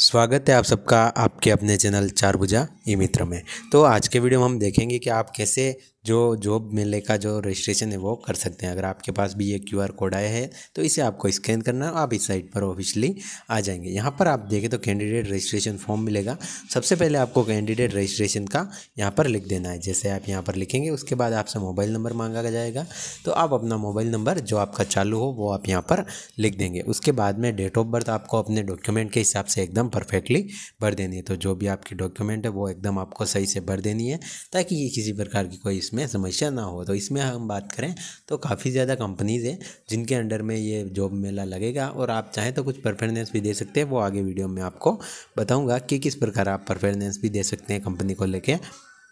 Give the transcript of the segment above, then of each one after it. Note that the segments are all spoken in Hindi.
स्वागत है आप सबका आपके अपने चैनल चार भुजा ई मित्र में तो आज के वीडियो में हम देखेंगे कि आप कैसे जो जॉब मेले का जो रजिस्ट्रेशन है वो कर सकते हैं अगर आपके पास भी ये क्यू आर कोड आया है तो इसे आपको स्कैन करना है आप इस साइट पर ऑफिशियली आ जाएंगे यहाँ पर आप देखें तो कैंडिडेट रजिस्ट्रेशन फॉर्म मिलेगा सबसे पहले आपको कैंडिडेट रजिस्ट्रेशन का यहाँ पर लिख देना है जैसे आप यहाँ पर लिखेंगे उसके बाद आपसे मोबाइल नंबर मांगा जाएगा तो आप अपना मोबाइल नंबर जो आपका चालू हो वो आप यहाँ पर लिख देंगे उसके बाद में डेट ऑफ बर्थ आपको अपने डॉक्यूमेंट के हिसाब से एकदम परफेक्टली भर देनी है तो जो भी आपकी डॉक्यूमेंट है वो एकदम आपको सही से भर देनी है ताकि ये किसी प्रकार की कोई इसमें इसमें समस्या ना हो तो इसमें हम बात करें तो काफ़ी ज़्यादा कंपनीज़ हैं जिनके अंडर में ये जॉब मेला लगेगा और आप चाहें तो कुछ परफॉर्मेंस भी दे सकते हैं वो आगे वीडियो में आपको बताऊँगा कि किस प्रकार आप परफॉर्मेंस भी दे सकते हैं कंपनी को लेकर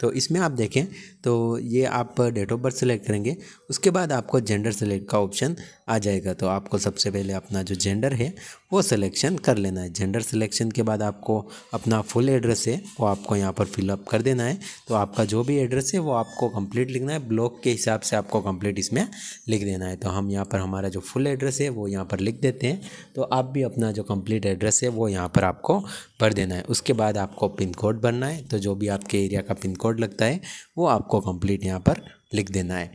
तो इसमें आप देखें तो ये आप डेट ऑफ बर्थ सेलेक्ट करेंगे उसके बाद आपको जेंडर सेलेक्ट का ऑप्शन आ जाएगा तो आपको सबसे पहले अपना जो जेंडर है वो सिलेक्शन कर लेना है जेंडर सिलेक्शन के बाद आपको अपना फुल एड्रेस है वो आपको यहाँ पर फिलअप कर देना है तो आपका जो भी एड्रेस है वो आपको कंप्लीट लिखना है ब्लॉक के हिसाब से आपको कंप्लीट इसमें लिख देना है तो हम यहाँ पर हमारा जो फुल एड्रेस है वो यहाँ पर लिख देते हैं तो आप भी अपना जो कम्प्लीट एड्रेस है वो यहाँ पर आपको भर देना है उसके बाद आपको पिन कोड भरना है तो जो भी आपके एरिया का पिन कोड लगता है वो आपको कम्प्लीट यहाँ पर लिख देना है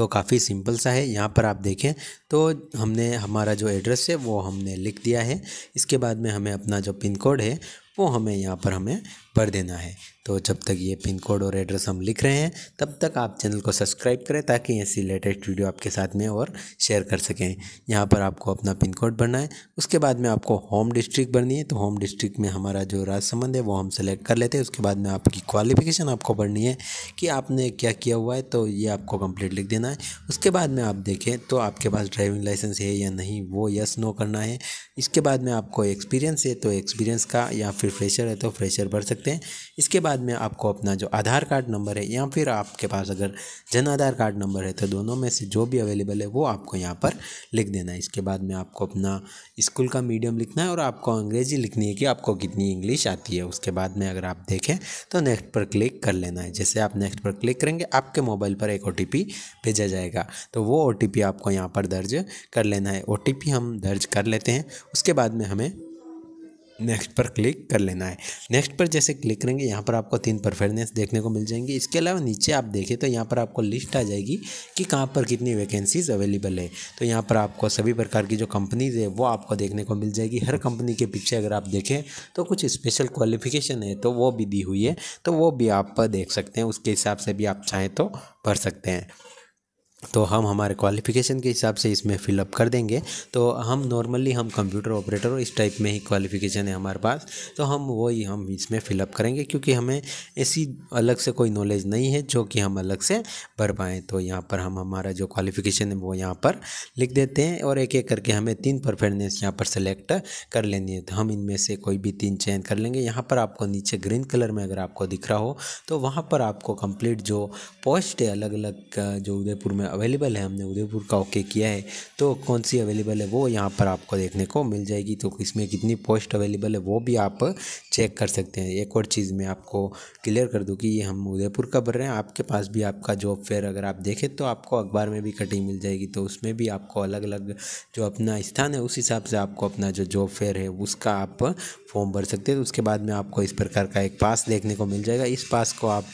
तो काफ़ी सिंपल सा है यहाँ पर आप देखें तो हमने हमारा जो एड्रेस है वो हमने लिख दिया है इसके बाद में हमें अपना जो पिन कोड है वो हमें यहाँ पर हमें भर देना है तो जब तक ये पिन कोड और एड्रेस हम लिख रहे हैं तब तक आप चैनल को सब्सक्राइब करें ताकि ऐसी लेटेस्ट वीडियो आपके साथ में और शेयर कर सकें यहाँ पर आपको अपना पिन कोड भरना है उसके बाद में आपको होम डिस्ट्रिक्ट भरनी है तो होम डिस्ट्रिक्ट में हमारा जो राजसमंद है वो हम सेलेक्ट कर लेते हैं उसके बाद में आपकी क्वालिफिकेशन आपको भरनी है कि आपने क्या किया हुआ है तो ये आपको कंप्लीट लिख देना है उसके बाद में आप देखें तो आपके पास ड्राइविंग लाइसेंस है या नहीं वो यस नो करना है इसके बाद में आपको एक्सपीरियंस है तो एक्सपीरियंस का या फिर फ्रेशर है तो फ्रेशर भर सकते सकते हैं इसके बाद में आपको अपना जो आधार कार्ड नंबर है या फिर आपके पास अगर जन आधार कार्ड नंबर है तो दोनों में से जो भी अवेलेबल है वो आपको यहाँ पर लिख देना है इसके बाद में आपको अपना स्कूल का मीडियम लिखना है और आपको अंग्रेजी लिखनी है कि आपको कितनी इंग्लिश आती है उसके बाद में अगर आप देखें तो नेक्स्ट पर क्लिक कर लेना है जैसे आप नेक्स्ट पर क्लिक करेंगे आपके मोबाइल पर एक ओ भेजा जाएगा तो वो ओ आपको यहाँ पर दर्ज कर लेना है ओ हम दर्ज कर लेते हैं उसके बाद में हमें नेक्स्ट पर क्लिक कर लेना है नेक्स्ट पर जैसे क्लिक करेंगे यहाँ पर आपको तीन परफॉर्मेंस देखने को मिल जाएंगी इसके अलावा नीचे आप देखें तो यहाँ पर आपको लिस्ट आ जाएगी कि कहाँ पर कितनी वैकेंसीज़ अवेलेबल है तो यहाँ पर आपको सभी प्रकार की जो कंपनीज़ है वो आपको देखने को मिल जाएगी हर कंपनी के पीछे अगर आप देखें तो कुछ स्पेशल क्वालिफिकेशन है तो वो भी दी हुई है तो वो भी आप देख सकते हैं उसके हिसाब से भी आप चाहें तो भर सकते हैं तो हम हमारे क्वालिफ़िकेशन के हिसाब से इसमें फिलअप कर देंगे तो हम नॉर्मली हम कंप्यूटर ऑपरेटर इस टाइप में ही क्वालिफ़िकेशन है हमारे पास तो हम वही हम इसमें फिलअप करेंगे क्योंकि हमें ऐसी अलग से कोई नॉलेज नहीं है जो कि हम अलग से भर पाएँ तो यहाँ पर हम हमारा जो क्वालिफ़िकेशन है वो यहाँ पर लिख देते हैं और एक एक करके हमें तीन परफेक्टनेस यहाँ पर सेलेक्ट कर लेनी है तो हम इनमें से कोई भी तीन चयन कर लेंगे यहाँ पर आपको नीचे ग्रीन कलर में अगर आपको दिख रहा हो तो वहाँ पर आपको कम्प्लीट जो पोस्ट है अलग अलग जो उदयपुर में अवेलेबल है हमने उदयपुर का ओके किया है तो कौन सी अवेलेबल है वो यहाँ पर आपको देखने को मिल जाएगी तो इसमें कितनी पोस्ट अवेलेबल है वो भी आप चेक कर सकते हैं एक और चीज़ मैं आपको क्लियर कर दूँ कि ये हम उदयपुर का भर रहे हैं आपके पास भी आपका जॉब फेयर अगर आप देखें तो आपको अखबार में भी कटिंग मिल जाएगी तो उसमें भी आपको अलग अलग जो अपना स्थान है उस हिसाब से आपको अपना जो जॉब फेयर है उसका आप फॉर्म भर सकते हैं तो उसके बाद में आपको इस प्रकार का एक पास देखने को मिल जाएगा इस पास को आप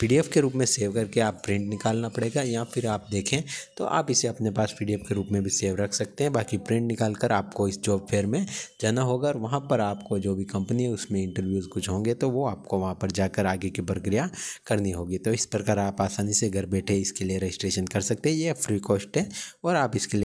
पीडीएफ के रूप में सेव करके आप प्रिंट निकालना पड़ेगा या फिर आप देख देखें तो आप इसे अपने पास पी के रूप में भी सेव रख सकते हैं बाकी प्रिंट निकाल कर आपको इस जॉब फेयर में जाना होगा और वहाँ पर आपको जो भी कंपनी है उसमें इंटरव्यूज़ कुछ होंगे तो वो आपको वहाँ पर जाकर आगे की प्रक्रिया करनी होगी तो इस प्रकार आप आसानी से घर बैठे इसके लिए रजिस्ट्रेशन कर सकते हैं ये फ्री कॉस्ट है और आप इसके लिए